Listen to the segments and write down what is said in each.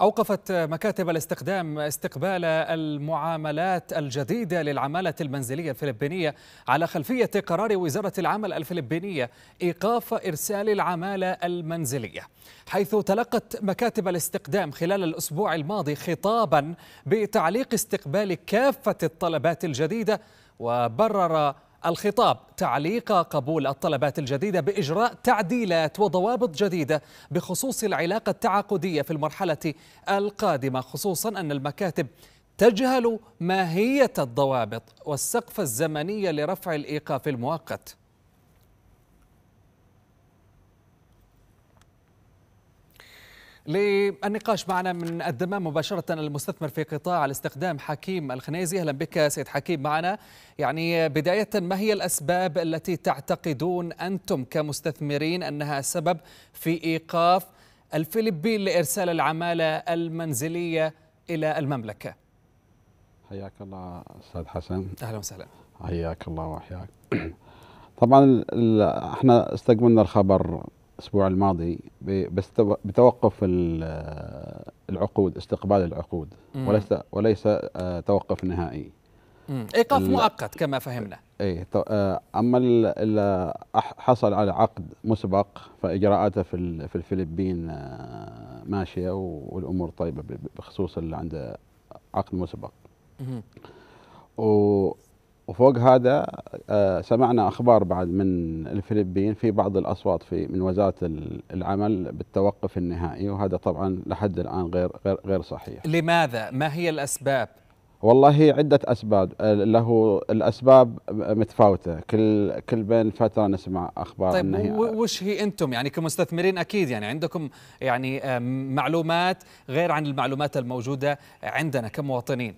أوقفت مكاتب الاستخدام استقبال المعاملات الجديدة للعمالة المنزلية الفلبينية على خلفية قرار وزارة العمل الفلبينية إيقاف إرسال العمالة المنزلية حيث تلقت مكاتب الاستقدام خلال الأسبوع الماضي خطابا بتعليق استقبال كافة الطلبات الجديدة وبرر الخطاب تعليق قبول الطلبات الجديدة بإجراء تعديلات وضوابط جديدة بخصوص العلاقة التعاقدية في المرحلة القادمة خصوصا أن المكاتب تجهل ماهية الضوابط والسقف الزمني لرفع الإيقاف المؤقت للنقاش معنا من الدمام مباشرة المستثمر في قطاع الاستخدام حكيم الخنيزي أهلا بك سيد حكيم معنا يعني بداية ما هي الأسباب التي تعتقدون أنتم كمستثمرين أنها سبب في إيقاف الفلبين لإرسال العمالة المنزلية إلى المملكة حياك الله أستاذ حسن أهلا وسهلا حياك الله وحياك طبعا احنا استقبلنا الخبر الاسبوع الماضي بتوقف العقود استقبال العقود وليس وليس آه، توقف نهائي ايقاف مؤقت كما فهمنا اي آه، اما اللي حصل على عقد مسبق فاجراءاته في في الفلبين آه، ماشيه والامور طيبه بخصوص اللي عنده عقد مسبق وفوق هذا آه، سمعنا اخبار بعد من الفلبين في بعض الاصوات في من وزاره العمل بالتوقف النهائي وهذا طبعا لحد الان غير غير غير صحيح. لماذا؟ ما هي الاسباب؟ والله عدة أسباب آه، له الأسباب متفاوتة كل كل بين فترة نسمع أخبار طيب هي وش هي أنتم يعني كمستثمرين أكيد يعني عندكم يعني معلومات غير عن المعلومات الموجودة عندنا كمواطنين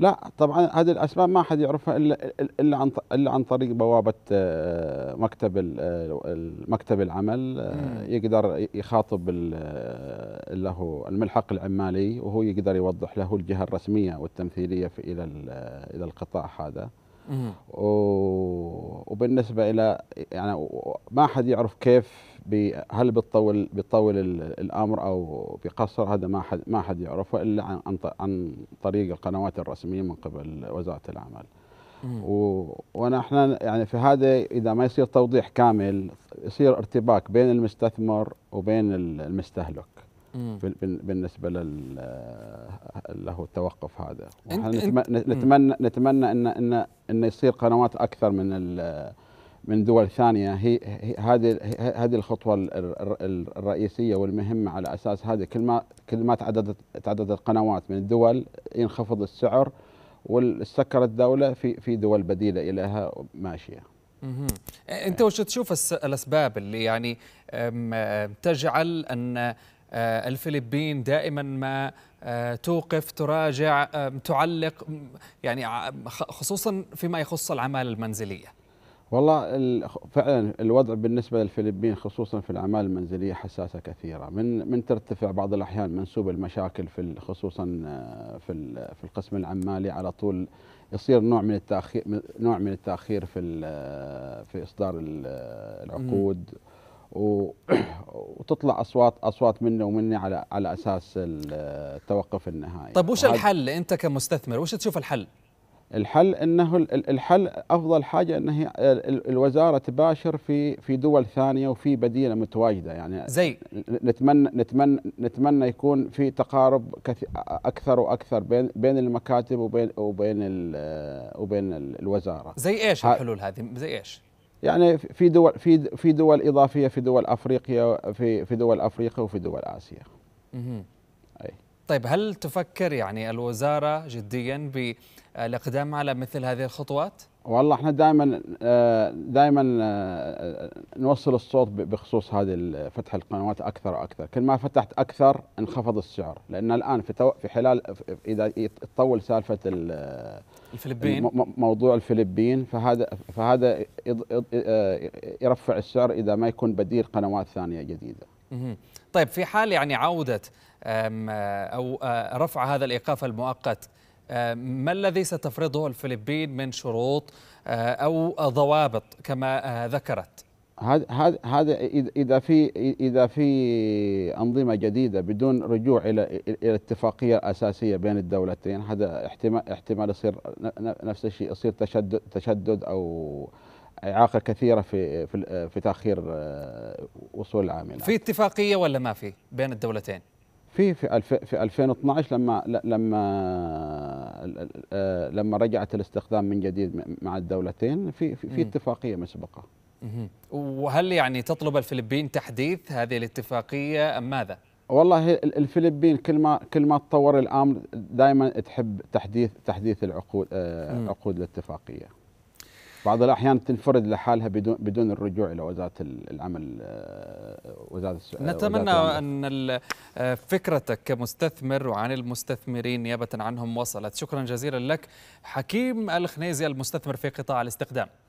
لا طبعا هذه الاسماء ما حد يعرفها الا الا عن الا عن طريق بوابه آه، مكتب آه، مكتب العمل آه، يقدر يخاطب اللي هو الملحق العمالي وهو يقدر يوضح له الجهه الرسميه والتمثيليه في الى الى القطاع هذا وبالنسبه الى يعني ما حد يعرف كيف هل بتطول بتطول الامر او بقصر هذا ما حد ما حد يعرفه الا عن عن طريق القنوات الرسميه من قبل وزاره الاعمال. ونحن يعني في هذا اذا ما يصير توضيح كامل يصير ارتباك بين المستثمر وبين المستهلك. بالنسبه لل له التوقف هذا نتمنى نتمنى ان ان ان يصير قنوات اكثر من من دول ثانيه هي هذه هذه الخطوه الرئيسيه والمهمه على اساس هذا كل ما كل ما تعددت تعددت قنوات من الدول ينخفض السعر والسكر الدوله في في دول بديله اليها ماشيه. اها انت وش تشوف الاسباب اللي يعني تجعل ان آه، الفلبين دائما ما آه، توقف تراجع تعلق يعني خصوصا فيما يخص العماله المنزليه. والله فعلا الوضع بالنسبه للفلبين خصوصا في الاعمال المنزليه حساسه كثيره من من ترتفع بعض الاحيان منسوب المشاكل في خصوصا آه، في في القسم العمالي على طول يصير نوع من التاخير نوع من التاخير في آه، في اصدار آه، العقود وتطلع اصوات اصوات مني ومني على على اساس التوقف النهائي طيب وش الحل انت كمستثمر وش تشوف الحل الحل انه الحل افضل حاجه ان هي الوزاره تباشر في في دول ثانيه وفي بديله متواجده يعني زي نتمنى نتمنى نتمنى يكون في تقارب اكثر واكثر بين بين المكاتب وبين وبين وبين الوزاره زي ايش الحلول هذه زي ايش يعني في دول في في دول اضافيه في دول افريقيا في في دول افريقيا وفي دول اسيا اها طيب هل تفكر يعني الوزاره جديا ب الاقدام على مثل هذه الخطوات؟ والله احنا دائما آه، دائما آه، نوصل الصوت بخصوص هذه فتح القنوات اكثر واكثر، كل ما فتحت اكثر انخفض السعر، لان الان في في حلال اذا تطول سالفه الفلبين موضوع الفلبين فهذا فهذا آه، يرفع السعر اذا ما يكون بديل قنوات ثانيه جديده. طيب في حال يعني عوده او رفع هذا الايقاف المؤقت آه، ما الذي ستفرضه الفلبين من شروط آه، او ضوابط كما آه، ذكرت هذا هذا هذا اذا في اذا في انظمه جديده بدون رجوع الى الى الاتفاقيه الاساسيه بين الدولتين هذا احتمال احتمال يصير نفس الشيء يصير تشدد تشدد او اعاقه كثيره في في, في تاخير وصول العامله. في اتفاقيه ولا ما في بين الدولتين؟ في في في 2012 لما لما آه، لما رجعت الاستخدام من جديد مع الدولتين في في اتفاقيه مسبقه. وهل يعني تطلب الفلبين تحديث هذه الاتفاقيه ام ماذا؟ والله الفلبين كل ما كل ما تطور الامر دائما تحب تحديث تحديث العقود آه، عقود الاتفاقيه. بعض الاحيان تنفرد لحالها بدون بدون الرجوع الى وزاره العمل آه، آه، وزاره نتمنى وزارة ان آه، فكرتك كمستثمر وعن المستثمرين نيابه عنهم وصلت شكرا جزيلا لك حكيم الخنيزي المستثمر في قطاع الاستقدام